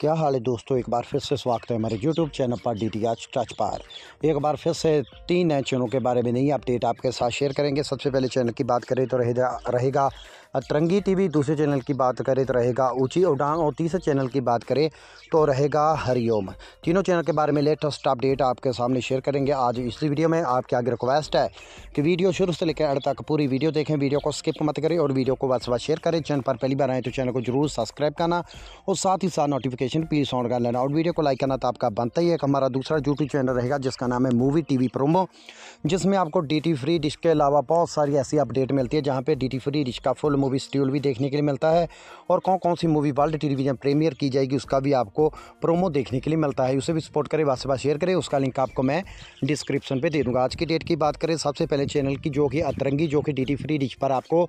क्या हाल है दोस्तों एक बार फिर से स्वागत है हमारे यूट्यूब चैनल पर डी टी आज टच पार एक बार फिर से तीन नए चैनलों के बारे में नई अपडेट आपके साथ शेयर करेंगे सबसे पहले चैनल की बात करें तो रहेगा और टी टीवी दूसरे चैनल की बात करें तो रहेगा ऊँची उड़ान और तीसरे चैनल की बात करें तो रहेगा हरिओम तीनों चैनल के बारे में लेटेस्ट अपडेट आपके सामने शेयर करेंगे आज इस वीडियो में आपके आगे रिक्वेस्ट है कि वीडियो शुरू से लेकर अड तक पूरी वीडियो देखें वीडियो को स्किप मत करें और वीडियो को बस शेयर करें चैनल पर पहली बार आए तो चैनल को जरूर सब्सक्राइब करना और साथ ही साथ नोटिफिकेशन प्लीज ऑन कर लेना और वीडियो को लाइक करना तो आपका बनता ही है हमारा दूसरा यूट्यूब चैनल रहेगा जिसका नाम है मूवी वी प्रोमो जिसमें आपको डी फ्री डिश के अलावा बहुत सारी ऐसी अपडेट मिलती है जहाँ पर डी फ्री डिश का फुल मूवी शेड्यूल भी देखने के लिए मिलता है और कौन कौन सी मूवी वर्ल्ड टेलीविज़न प्रीमियर की जाएगी उसका भी आपको प्रोमो देखने के लिए मिलता है उसे भी सपोर्ट करें बात से बात शेयर करें उसका लिंक आपको मैं डिस्क्रिप्शन पर दे दूँगा आज की डेट की बात करें सबसे पहले चैनल की जो कि अतरंगी जो कि डी फ्री डिश पर आपको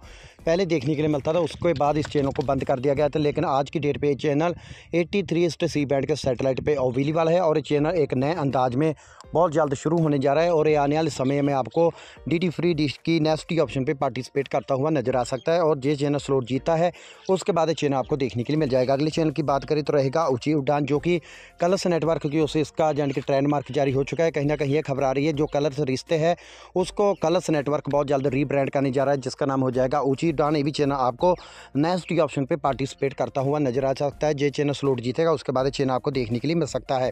पहले देखने के लिए मिलता था उसके बाद इस चैनल को बंद कर दिया गया था लेकिन आज की डेट पर channel eighty three east C band के सैटेलाइट पर अवेलेबल है और ये चैनल एक नए अंदाज में बहुत जल्द शुरू होने जा रहा है और ये आने वाले समय में आपको डी फ्री डिश की नेक्स्ट ऑप्शन पर पार्टिसिपेट करता हुआ नजर आ सकता है और जिस चैनल स्लोट जीता है उसके बाद ये चैनल आपको देखने के लिए मिल जाएगा अगले चैनल की बात करें तो रहेगा ऊँची उड़ान जो कि कलर्स नेटवर्क की उसे इसका यानी कि ट्रेडमार्क जारी हो चुका है कहीं ना कहीं ये खबर आ रही है जो कलर्स रिश्ते हैं उसको कलर्स नेटवर्क बहुत जल्द रीब्रांड करने जा रहा है जिसका नाम हो जाएगा ऊँची उड़ान ये भी चैनल आपको नेक्स्ट ऑप्शन पर पार्टिसिपेट करता हुआ नजर आ सकता है जे चैनल स्लोट जीतेगा उसके बाद चैनल आपको देखने के लिए मिल सकता है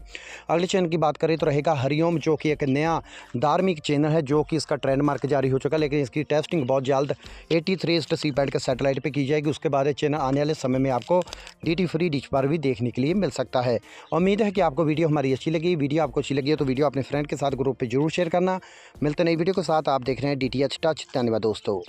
अगले चैनल की बात करें तो रहेगा हरिओम जो कि एक नया धार्मिक चैनल है जो कि इसका ट्रेंडमार्क जारी हो चुका है लेकिन इसकी टेस्टिंग बहुत जल्द एटी थ्री सी पैड एक सैटेलाइट पे की जाएगी उसके बाद चैनल आने वाले समय में आपको डी फ्री डिश पर भी देखने के लिए मिल सकता है उम्मीद है कि आपको वीडियो हमारी अच्छी लगी वीडियो आपको अच्छी लगी है तो वीडियो अपने फ्रेंड के साथ ग्रुप पर जरूर शेयर करना मिलते नई वीडियो के साथ आप देख रहे हैं डी टच धन्यवाद दोस्तों